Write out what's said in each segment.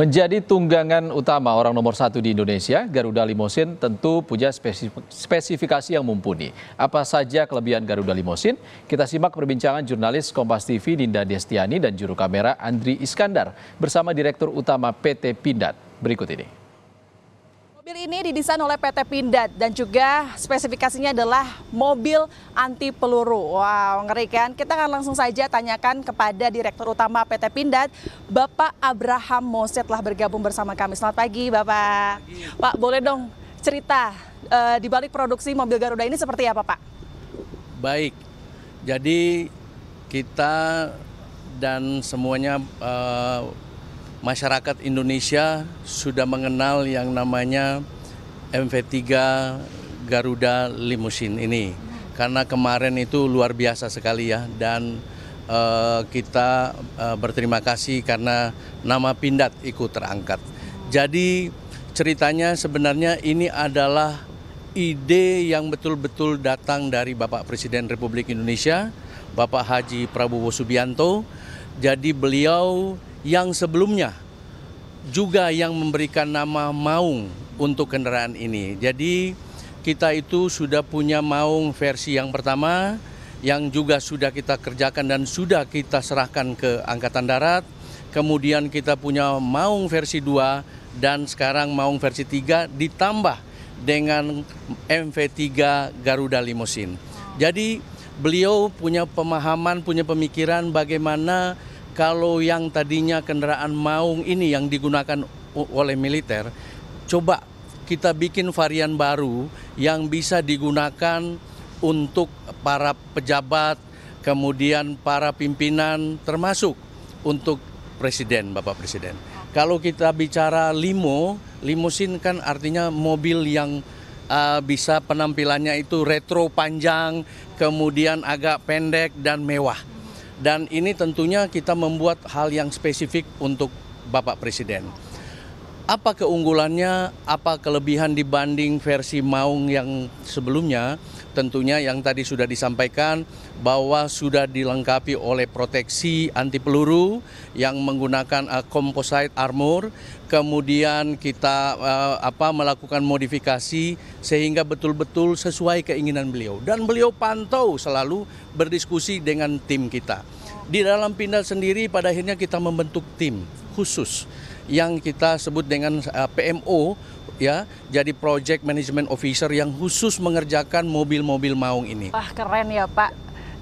Menjadi tunggangan utama orang nomor satu di Indonesia, Garuda Limosin tentu punya spesifikasi yang mumpuni. Apa saja kelebihan Garuda Limosin? Kita simak perbincangan jurnalis Kompas TV Dinda Destiani dan juru kamera Andri Iskandar bersama Direktur Utama PT Pindad. Berikut ini. Mobil ini didesain oleh PT Pindad dan juga spesifikasinya adalah mobil anti peluru. Wow, ngeri kan? Kita akan langsung saja tanyakan kepada Direktur Utama PT Pindad, Bapak Abraham Moset telah bergabung bersama kami. Selamat pagi, Bapak. Pak, boleh dong cerita uh, di balik produksi mobil Garuda ini seperti apa, Pak? Baik. Jadi kita dan semuanya uh, masyarakat Indonesia sudah mengenal yang namanya MV3 Garuda Limousine ini. Karena kemarin itu luar biasa sekali ya dan uh, kita uh, berterima kasih karena nama Pindad ikut terangkat. Jadi ceritanya sebenarnya ini adalah ide yang betul-betul datang dari Bapak Presiden Republik Indonesia, Bapak Haji Prabowo Subianto. Jadi beliau yang sebelumnya juga yang memberikan nama Maung untuk kendaraan ini. Jadi kita itu sudah punya Maung versi yang pertama yang juga sudah kita kerjakan dan sudah kita serahkan ke Angkatan Darat. Kemudian kita punya Maung versi 2 dan sekarang Maung versi 3 ditambah dengan MV3 Garuda Limosin. Jadi beliau punya pemahaman, punya pemikiran bagaimana kalau yang tadinya kendaraan maung ini yang digunakan oleh militer, coba kita bikin varian baru yang bisa digunakan untuk para pejabat, kemudian para pimpinan, termasuk untuk presiden, Bapak Presiden. Kalau kita bicara limo, limusin kan artinya mobil yang uh, bisa penampilannya itu retro panjang, kemudian agak pendek dan mewah. Dan ini tentunya kita membuat hal yang spesifik untuk Bapak Presiden. Apa keunggulannya, apa kelebihan dibanding versi Maung yang sebelumnya? Tentunya yang tadi sudah disampaikan bahwa sudah dilengkapi oleh proteksi anti peluru yang menggunakan uh, composite armor, kemudian kita uh, apa melakukan modifikasi sehingga betul-betul sesuai keinginan beliau dan beliau pantau selalu berdiskusi dengan tim kita. Di dalam pindah sendiri pada akhirnya kita membentuk tim khusus yang kita sebut dengan eh, PMO ya jadi project management officer yang khusus mengerjakan mobil-mobil maung ini. Wah keren ya Pak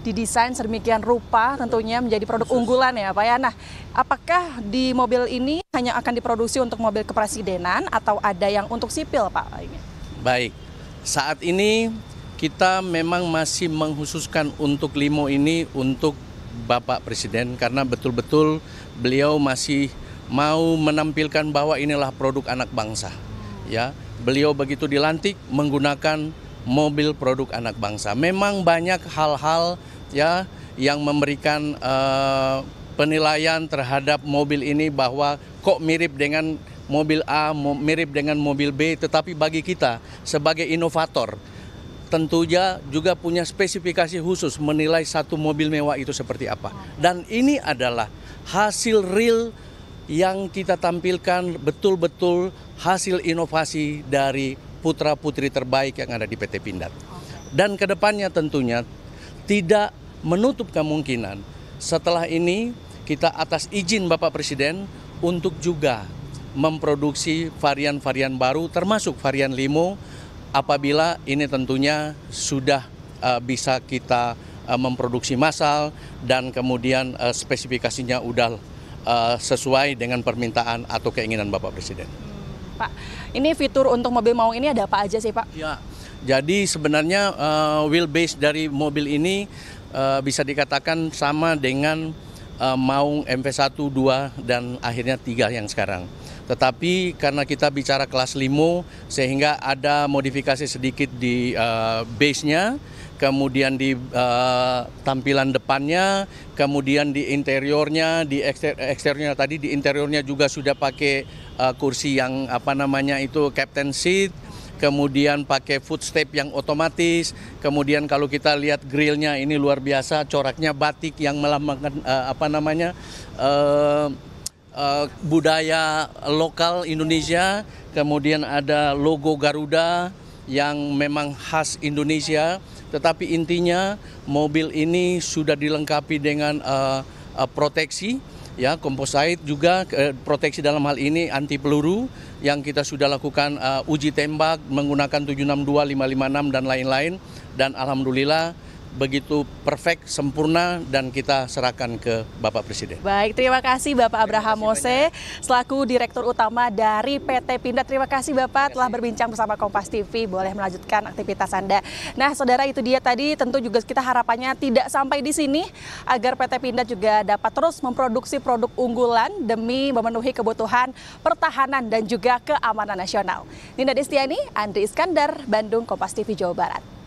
didesain sedemikian rupa tentunya menjadi produk unggulan ya Pak ya. Nah, apakah di mobil ini hanya akan diproduksi untuk mobil kepresidenan atau ada yang untuk sipil Pak? Baik, saat ini kita memang masih menghususkan untuk limo ini untuk Bapak Presiden karena betul-betul beliau masih mau menampilkan bahwa inilah produk anak bangsa. Ya, beliau begitu dilantik menggunakan mobil produk anak bangsa. Memang banyak hal-hal ya yang memberikan uh, penilaian terhadap mobil ini bahwa kok mirip dengan mobil A, mirip dengan mobil B, tetapi bagi kita sebagai inovator tentunya juga punya spesifikasi khusus menilai satu mobil mewah itu seperti apa. Dan ini adalah hasil real yang kita tampilkan betul-betul hasil inovasi dari putra-putri terbaik yang ada di PT Pindad. Dan kedepannya tentunya tidak menutup kemungkinan setelah ini kita atas izin Bapak Presiden untuk juga memproduksi varian-varian baru termasuk varian limo apabila ini tentunya sudah uh, bisa kita uh, memproduksi massal dan kemudian uh, spesifikasinya udah Eh, sesuai dengan permintaan atau keinginan Bapak Presiden. Pak, ini fitur untuk mobil maung ini ada apa aja sih Pak? Ya, jadi sebenarnya uh, wheelbase dari mobil ini uh, bisa dikatakan sama dengan uh, maung mp 1 2, dan akhirnya 3 yang sekarang. Tetapi karena kita bicara kelas limo, sehingga ada modifikasi sedikit di uh, base-nya, kemudian di uh, tampilan depannya, kemudian di interiornya, di ekster, eksteriornya tadi di interiornya juga sudah pakai uh, kursi yang apa namanya itu captain seat, kemudian pakai footstep yang otomatis, kemudian kalau kita lihat grillnya ini luar biasa, coraknya batik yang melambangkan uh, apa namanya uh, uh, budaya lokal Indonesia, kemudian ada logo Garuda yang memang khas Indonesia. Tetapi intinya mobil ini sudah dilengkapi dengan uh, uh, proteksi ya komposit juga uh, proteksi dalam hal ini anti peluru yang kita sudah lakukan uh, uji tembak menggunakan 762, 556 dan lain-lain dan alhamdulillah begitu perfect, sempurna dan kita serahkan ke Bapak Presiden. Baik, terima kasih Bapak Abraham Mose selaku Direktur Utama dari PT Pindad. Terima kasih Bapak terima kasih. telah berbincang bersama Kompas TV, boleh melanjutkan aktivitas Anda. Nah, Saudara itu dia tadi tentu juga kita harapannya tidak sampai di sini agar PT Pindad juga dapat terus memproduksi produk unggulan demi memenuhi kebutuhan pertahanan dan juga keamanan nasional. Ninda Destiani, Andri Iskandar, Bandung, Kompas TV Jawa Barat.